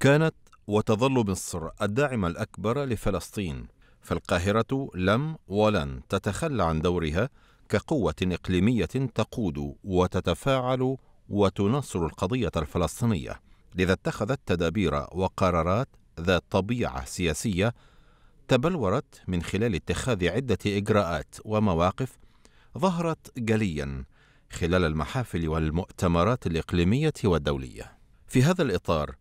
كانت وتظل مصر الداعمة الأكبر لفلسطين فالقاهرة لم ولن تتخلى عن دورها كقوة إقليمية تقود وتتفاعل وتنصر القضية الفلسطينية لذا اتخذت تدابير وقرارات ذات طبيعة سياسية تبلورت من خلال اتخاذ عدة إجراءات ومواقف ظهرت جليا خلال المحافل والمؤتمرات الإقليمية والدولية في هذا الإطار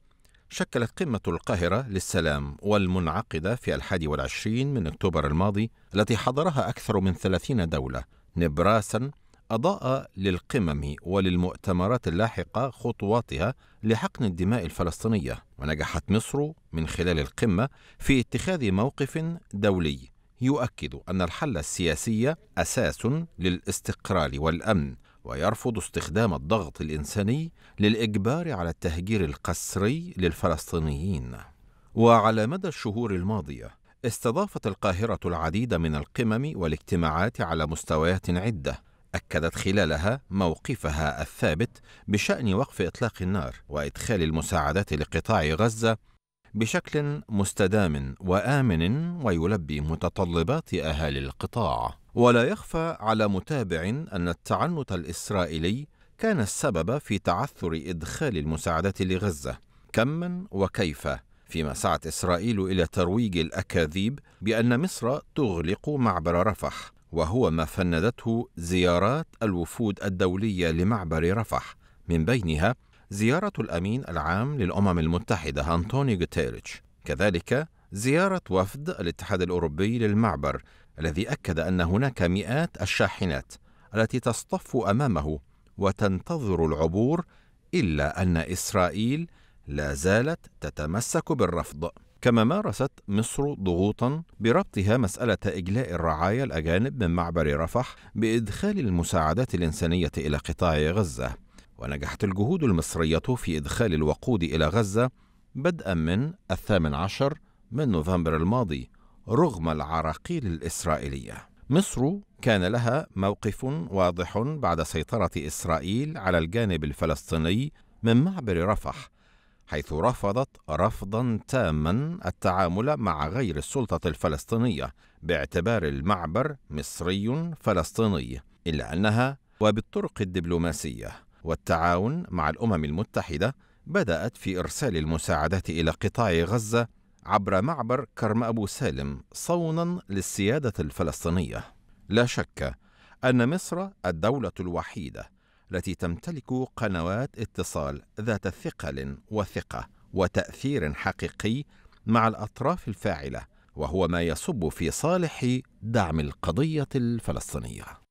شكلت قمة القاهرة للسلام والمنعقدة في الحادي والعشرين من أكتوبر الماضي التي حضرها أكثر من ثلاثين دولة نبراسا أضاء للقمم وللمؤتمرات اللاحقة خطواتها لحقن الدماء الفلسطينية ونجحت مصر من خلال القمة في اتخاذ موقف دولي يؤكد أن الحل السياسي أساس للاستقرار والأمن ويرفض استخدام الضغط الإنساني للإجبار على التهجير القسري للفلسطينيين وعلى مدى الشهور الماضية استضافت القاهرة العديد من القمم والاجتماعات على مستويات عدة أكدت خلالها موقفها الثابت بشأن وقف إطلاق النار وإدخال المساعدات لقطاع غزة بشكل مستدام وآمن ويلبي متطلبات أهالي القطاع ولا يخفى على متابع أن التعنت الإسرائيلي كان السبب في تعثر إدخال المساعدات لغزة كما وكيف فيما سعت إسرائيل إلى ترويج الأكاذيب بأن مصر تغلق معبر رفح وهو ما فندته زيارات الوفود الدولية لمعبر رفح من بينها زيارة الأمين العام للأمم المتحدة أنطوني غوتيريتش كذلك زيارة وفد الاتحاد الأوروبي للمعبر الذي أكد أن هناك مئات الشاحنات التي تصطف أمامه وتنتظر العبور إلا أن إسرائيل لا زالت تتمسك بالرفض كما مارست مصر ضغوطا بربطها مسألة إجلاء الرعايا الأجانب من معبر رفح بإدخال المساعدات الإنسانية إلى قطاع غزة ونجحت الجهود المصرية في إدخال الوقود إلى غزة بدءا من الثامن عشر من نوفمبر الماضي رغم العراقيل الإسرائيلية مصر كان لها موقف واضح بعد سيطرة إسرائيل على الجانب الفلسطيني من معبر رفح حيث رفضت رفضا تاما التعامل مع غير السلطة الفلسطينية باعتبار المعبر مصري فلسطيني إلا أنها وبالطرق الدبلوماسية والتعاون مع الأمم المتحدة بدأت في إرسال المساعدات إلى قطاع غزة عبر معبر كرم أبو سالم صونا للسيادة الفلسطينية لا شك أن مصر الدولة الوحيدة التي تمتلك قنوات اتصال ذات ثقل وثقة وتأثير حقيقي مع الأطراف الفاعلة وهو ما يصب في صالح دعم القضية الفلسطينية